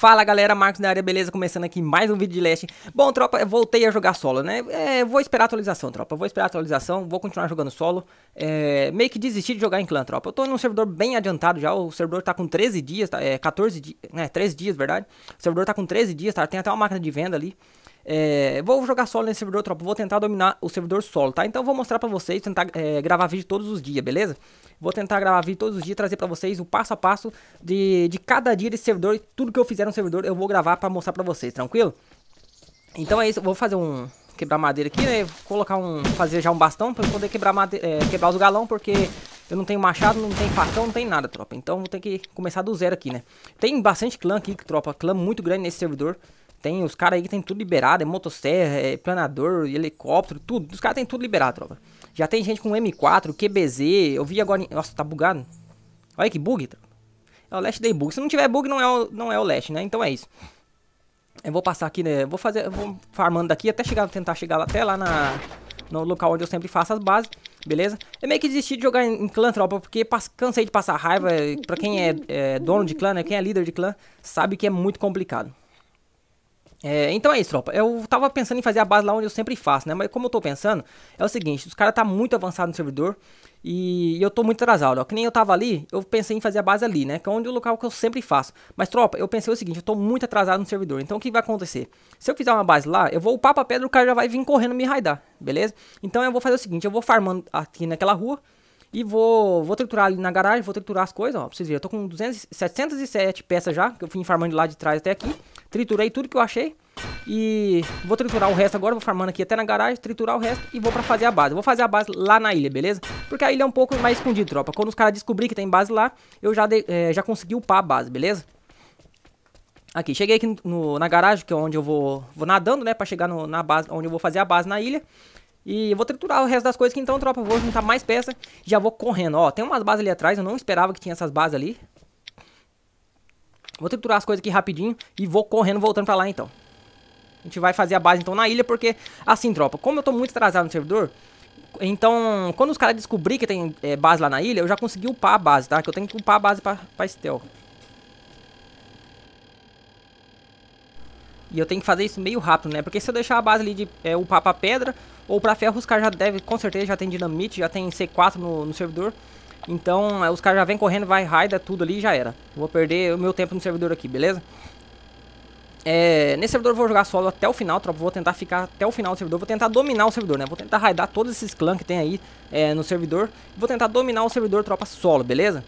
Fala galera, Marcos da área, beleza? Começando aqui mais um vídeo de Leste. Bom, tropa, voltei a jogar solo, né? É, vou esperar a atualização, tropa. Vou esperar a atualização, vou continuar jogando solo. É, meio que desisti de jogar em clã, tropa. Eu tô num servidor bem adiantado já. O servidor tá com 13 dias, tá, é, 14 dias, né? 13 dias, verdade. O servidor tá com 13 dias, tá? Tem até uma máquina de venda ali. É, vou jogar solo nesse servidor, tropa. Vou tentar dominar o servidor solo, tá? Então vou mostrar pra vocês, tentar é, gravar vídeo todos os dias, beleza? Vou tentar gravar vídeo todos os dias, trazer pra vocês o passo a passo de, de cada dia desse servidor. E tudo que eu fizer no servidor eu vou gravar pra mostrar pra vocês, tranquilo? Então é isso, vou fazer um... Quebrar madeira aqui, né? Vou colocar um... Fazer já um bastão pra eu poder quebrar, madeira, é, quebrar os galão, porque... Eu não tenho machado, não tenho facão, não tem nada, tropa. Então vou ter que começar do zero aqui, né? Tem bastante clã aqui, tropa. Clã muito grande nesse servidor. Tem os caras aí que tem tudo liberado, é motosserra, é planador, helicóptero, tudo. Os caras tem tudo liberado, tropa. Já tem gente com M4, QBZ, eu vi agora... Nossa, tá bugado. Olha que bug, tropa. É o Last Day Bug. Se não tiver bug, não é o, não é o Last, né? Então é isso. Eu vou passar aqui, né? Vou fazer... Vou farmando daqui até chegar... Tentar chegar até lá na... No local onde eu sempre faço as bases beleza? Eu meio que desisti de jogar em, em clã, tropa, porque cansei de passar raiva. Pra quem é, é, dono de clã, né? Quem é líder de clã, sabe que é muito complicado. É, então é isso, tropa. Eu tava pensando em fazer a base lá onde eu sempre faço, né? Mas como eu tô pensando, é o seguinte, os caras tá muito avançado no servidor e eu tô muito atrasado, ó. Que nem eu tava ali, eu pensei em fazer a base ali, né? Que é onde o local que eu sempre faço. Mas, tropa, eu pensei o seguinte, eu tô muito atrasado no servidor. Então o que vai acontecer? Se eu fizer uma base lá, eu vou upar pra pedra, o cara já vai vir correndo me raidar, beleza? Então eu vou fazer o seguinte, eu vou farmando aqui naquela rua, e vou, vou triturar ali na garagem, vou triturar as coisas, ó, pra vocês verem. Eu tô com 200, 707 peças já, que eu fui farmando lá de trás até aqui. Triturei tudo que eu achei. E vou triturar o resto agora, vou farmando aqui até na garagem, triturar o resto e vou pra fazer a base. Vou fazer a base lá na ilha, beleza? Porque a ilha é um pouco mais escondida, tropa. Quando os caras descobrirem que tem base lá, eu já, de, é, eh, já consegui upar a base, beleza? Aqui, cheguei aqui no, na garagem, que é onde eu vou, vou nadando, né? Pra chegar no, na base, onde eu vou fazer a base na ilha. E vou triturar o resto das coisas aqui, então, tropa. Vou juntar mais peças Já vou correndo. Ó, tem umas bases ali atrás. Eu não esperava que tinha essas bases ali. Vou triturar as coisas aqui rapidinho e vou correndo, voltando pra lá então. A gente vai fazer a base então na ilha, porque assim, tropa, como eu tô muito atrasado no servidor, então quando os caras descobrir que tem é, base lá na ilha, eu já consegui upar a base, tá? Que eu tenho que upar a base pra, pra Estel. E eu tenho que fazer isso meio rápido, né? Porque se eu deixar a base ali de é, upar pra pedra ou pra ferro, os caras já devem, com certeza, já tem dinamite, já tem C4 no, no servidor. Então é, os caras já vem correndo, vai, raida tudo ali e já era. Vou perder o meu tempo no servidor aqui, beleza? É, nesse servidor eu vou jogar solo até o final, tropa. Vou tentar ficar até o final do servidor. Vou tentar dominar o servidor, né? Vou tentar raidar todos esses clãs que tem aí é, no servidor. Vou tentar dominar o servidor, tropa, solo, beleza?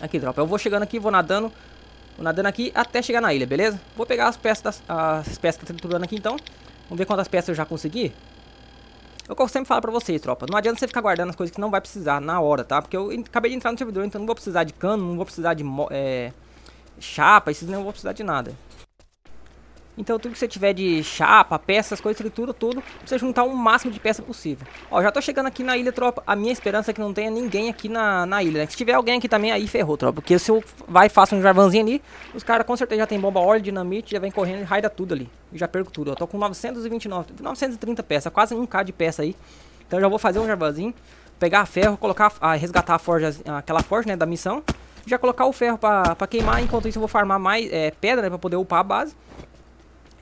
Aqui, tropa. Eu vou chegando aqui, vou nadando. Vou nadando aqui até chegar na ilha, beleza? Vou pegar as peças, das, as peças que eu tô triturando aqui, então. Vamos ver quantas peças eu já consegui. É o que eu sempre falo pra vocês, tropa. Não adianta você ficar guardando as coisas que não vai precisar na hora, tá? Porque eu acabei de entrar no servidor, então não vou precisar de cano, não vou precisar de é, chapa, esses não vou precisar de nada. Então tudo que você tiver de chapa, peças, coisas, estrutura, tudo, pra você juntar o máximo de peça possível. Ó, já tô chegando aqui na ilha, tropa. A minha esperança é que não tenha ninguém aqui na, na ilha, né? Se tiver alguém aqui também, aí ferrou, tropa. Porque se eu vai e faço um jarvanzinho ali, os caras com certeza já tem bomba óleo, dinamite, já vem correndo e raida tudo ali. já perco tudo. ó. tô com 929, 930 peças, quase 1k de peça aí. Então já vou fazer um jarvanzinho, pegar ferro, colocar, a resgatar a forja, aquela forja, né, da missão. Já colocar o ferro pra, pra queimar, enquanto isso eu vou farmar mais é, pedra, né, pra poder upar a base.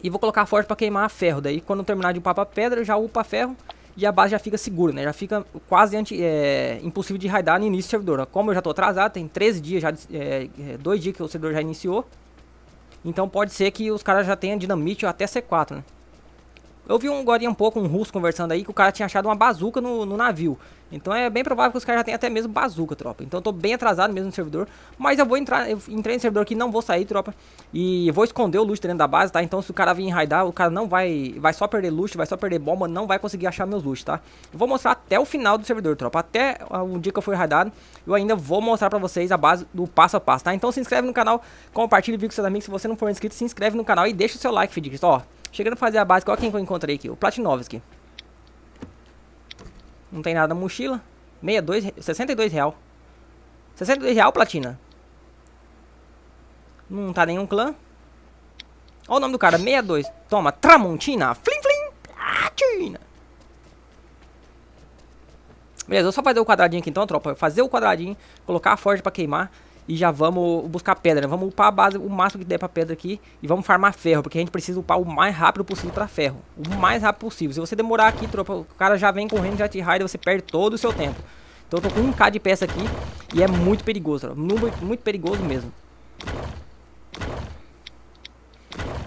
E vou colocar forte para queimar a ferro. Daí quando terminar de upar pra pedra, já upa ferro e a base já fica segura, né? Já fica quase anti, é, impossível de raidar no início do servidor. Né? Como eu já tô atrasado, tem 13 dias, já, é, é, dois dias que o servidor já iniciou. Então pode ser que os caras já tenham dinamite ou até C4, né? Eu vi um agora um pouco, um russo conversando aí, que o cara tinha achado uma bazuca no, no navio. Então é bem provável que os caras já tenham até mesmo bazuca, tropa. Então eu tô bem atrasado mesmo no servidor. Mas eu vou entrar, eu entrei no servidor aqui, não vou sair, tropa. E vou esconder o loot dentro da base, tá? Então se o cara vir raidar, o cara não vai... Vai só perder loot, vai só perder bomba, não vai conseguir achar meus loot, tá? Eu vou mostrar até o final do servidor, tropa. Até o ah, dia que eu fui raidado, eu ainda vou mostrar pra vocês a base do passo a passo, tá? Então se inscreve no canal, compartilhe o vídeo com seus amigos. Se você não for inscrito, se inscreve no canal e deixa o seu like, Fidix, ó. Chegando a fazer a base, olha quem eu encontrei aqui. O Platinovski. Não tem nada na mochila. 62, 62 real. 62 real, platina. Não tá nenhum clã. Olha o nome do cara, 62. Toma, Tramontina. Flim, flim. Platina. Beleza, vou só fazer o quadradinho aqui então, tropa. Fazer o quadradinho, colocar a forja pra queimar e já vamos buscar pedra. Né? Vamos upar a base o máximo que der pra pedra aqui e vamos farmar ferro, porque a gente precisa upar o mais rápido possível pra ferro. O mais rápido possível. Se você demorar aqui, tropa, o cara já vem correndo, já te raida, você perde todo o seu tempo. Então eu tô com 1k de peça aqui e é muito perigoso, tropa. Muito, perigoso mesmo.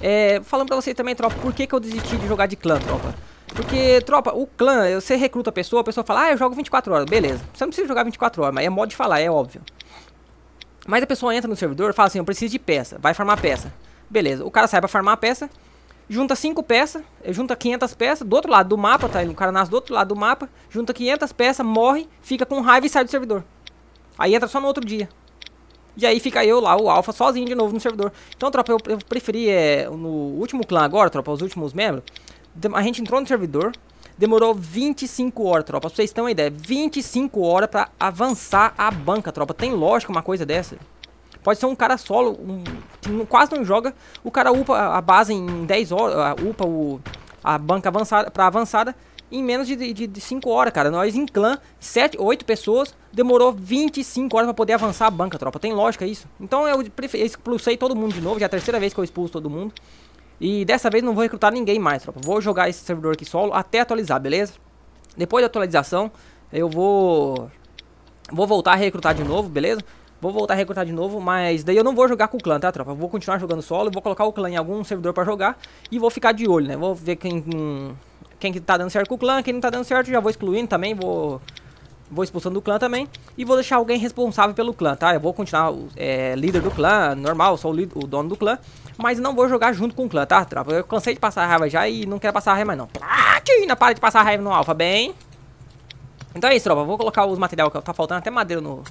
É, falando pra você também, tropa, por que, que eu desisti de jogar de clã, tropa? Porque, tropa, o clã, você recruta a pessoa, a pessoa fala, ah, eu jogo 24 horas, beleza. Você não precisa jogar 24 horas, mas é modo de falar, é óbvio. Mas a pessoa entra no servidor, e fala assim, eu preciso de peça, vai farmar peça. Beleza, o cara sai pra farmar peça, junta 5 peças, eh, junta 500 peças, do outro lado do mapa, tá? O cara nasce do outro lado do mapa, junta 500 peças, morre, fica com raiva e sai do servidor. Aí entra só no outro dia. E aí fica eu lá, o Alpha, sozinho de novo no servidor. Então, tropa, eu, eu preferi, é, no último clã agora, tropa, os últimos membros, a gente entrou no servidor, Demorou 25 horas, tropa. Pra vocês terem uma ideia, 25 horas pra avançar a banca, tropa. Tem lógica uma coisa dessa? Pode ser um cara solo, um, quase não joga. O cara upa a base em 10 horas, upa o, a banca avançada, pra avançada em menos de 5 de, de cinco horas, cara. Nós em clã, 7, 8 pessoas, demorou 25 horas pra poder avançar a banca, tropa. Tem lógica isso? Então eu expulsei todo mundo de novo, já é a terceira vez que eu expulso todo mundo. E dessa vez não vou recrutar ninguém mais, tropa. Vou jogar esse servidor aqui solo até atualizar, beleza? Depois da atualização, eu vou... Vou voltar a recrutar de novo, beleza? Vou voltar a recrutar de novo, mas daí eu não vou jogar com o clã, tá, tropa? Vou continuar jogando solo, vou colocar o clã em algum servidor pra jogar e vou ficar de olho, né? Vou ver quem, quem que tá dando certo com o clã, quem não tá dando certo já vou excluindo também, vou, vou expulsando do clã também e vou deixar alguém responsável pelo clã, tá? Eu vou continuar é, líder do clã, normal, sou o, o dono do clã mas não vou jogar junto com o clã, tá, tropa? Eu cansei de passar raiva já e não quero passar raiva mais não. Platina, para de passar raiva no alfa, bem. Então é isso, tropa. Vou colocar os material que tá faltando, até madeira no,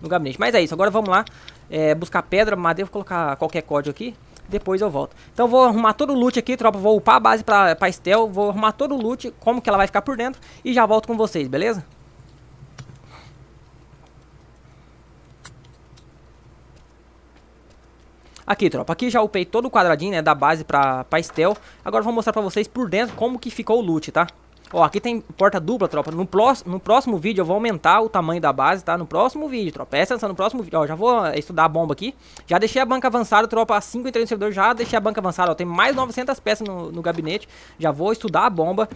no gabinete. Mas é isso, agora vamos lá é, buscar pedra, madeira, vou colocar qualquer código aqui. Depois eu volto. Então vou arrumar todo o loot aqui, tropa. Vou upar a base pra, pra Estel. Vou arrumar todo o loot, como que ela vai ficar por dentro. E já volto com vocês, beleza? Aqui, tropa, aqui já upei todo o quadradinho, né, da base pra, pra Estel. Agora eu vou mostrar pra vocês por dentro como que ficou o loot, tá? Ó, aqui tem porta dupla, tropa. No, pros, no próximo vídeo eu vou aumentar o tamanho da base, tá? No próximo vídeo, tropa. Presta atenção no próximo vídeo. Ó, já vou eh, estudar a bomba aqui. Já deixei a banca avançada, tropa. A 5 entrei no servidor, já deixei a banca avançada. Ó, tem mais 900 peças no, no gabinete. Já vou estudar a bomba.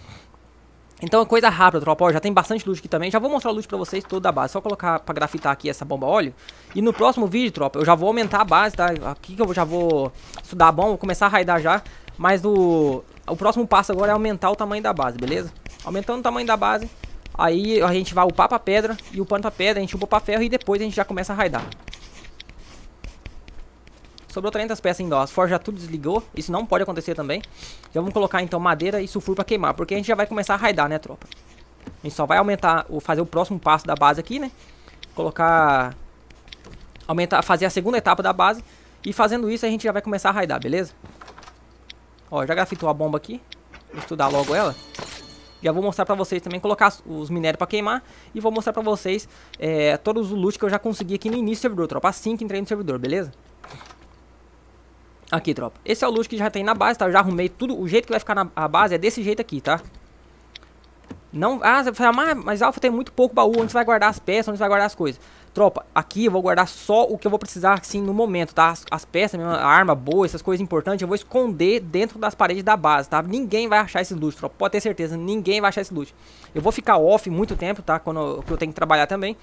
Então é coisa rápida, tropa. Ó, já tem bastante luz aqui também. Já vou mostrar a luz pra vocês toda a base. Só colocar pra grafitar aqui essa bomba óleo. E no próximo vídeo, tropa, eu já vou aumentar a base, tá? Aqui que eu já vou estudar bom, vou começar a raidar já. Mas o, o próximo passo agora é aumentar o tamanho da base, beleza? Aumentando o tamanho da base, aí a gente vai upar pra pedra. E upando pra pedra, a gente upa pra ferro e depois a gente já começa a raidar. Sobrou 300 peças ainda, ó. As forjas já tudo desligou. Isso não pode acontecer também. Já vamos colocar, então, madeira e sulfuro pra queimar. Porque a gente já vai começar a raidar, né, tropa? A gente só vai aumentar, fazer o próximo passo da base aqui, né? Colocar... Aumentar, fazer a segunda etapa da base. E fazendo isso, a gente já vai começar a raidar, beleza? Ó, já grafitou a bomba aqui. Vou estudar logo ela. Já vou mostrar pra vocês também, colocar os minérios pra queimar. E vou mostrar pra vocês é, todos os loot que eu já consegui aqui no início do servidor, tropa. Assim que entrei no servidor, beleza? Aqui, tropa. Esse é o loot que já tem na base, tá? Eu já arrumei tudo. O jeito que vai ficar na a base é desse jeito aqui, tá? Não... Ah, você vai falar, mas, Alpha tem muito pouco baú. Onde você vai guardar as peças, onde você vai guardar as coisas. Tropa, aqui eu vou guardar só o que eu vou precisar, assim, no momento, tá? As, as peças, a arma boa, essas coisas importantes, eu vou esconder dentro das paredes da base, tá? Ninguém vai achar esse loot, tropa. Pode ter certeza, ninguém vai achar esse loot. Eu vou ficar off muito tempo, tá? Quando eu, eu tenho que trabalhar também.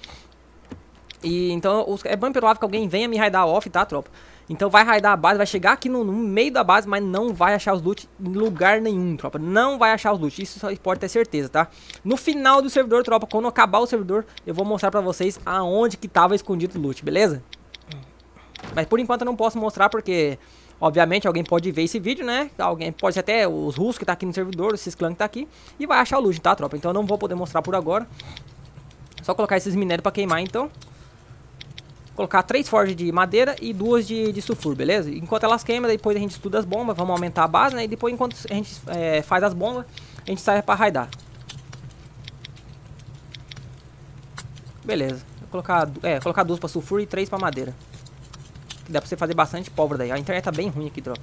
E então é bem provável que alguém venha me raidar off, tá, tropa? Então vai raidar a base, vai chegar aqui no, no, meio da base, mas não vai achar os loot em lugar nenhum, tropa. Não vai achar os loot, isso só pode ter certeza, tá? No final do servidor, tropa, quando acabar o servidor, eu vou mostrar pra vocês aonde que tava escondido o loot, beleza? Mas por enquanto eu não posso mostrar porque, obviamente, alguém pode ver esse vídeo, né? Alguém pode ser até os russos que tá aqui no servidor, esses clãs que tá aqui, e vai achar o loot, tá, tropa? Então eu não vou poder mostrar por agora. Só colocar esses minérios pra queimar, então colocar três forjas de madeira e duas de, de sulfur, beleza? Enquanto elas queimam, depois a gente estuda as bombas, vamos aumentar a base, né? E depois, enquanto a gente é, faz as bombas, a gente sai pra raidar. Beleza. Vou colocar, é, colocar duas pra sulfur e três pra madeira. Que dá pra você fazer bastante pólvora daí. A internet tá bem ruim aqui, droga.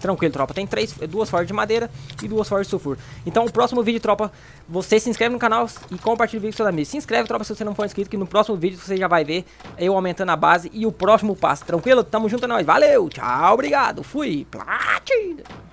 Tranquilo, tropa. Tem três, duas forjas de madeira e duas forjas de sulfuro. Então, o próximo vídeo, tropa, você se inscreve no canal e compartilha o vídeo com seus amigos. Se inscreve, tropa, se você não for inscrito, que no próximo vídeo você já vai ver eu aumentando a base e o próximo passo. Tranquilo? Tamo junto, é nós. Valeu, tchau, obrigado. Fui. Platina.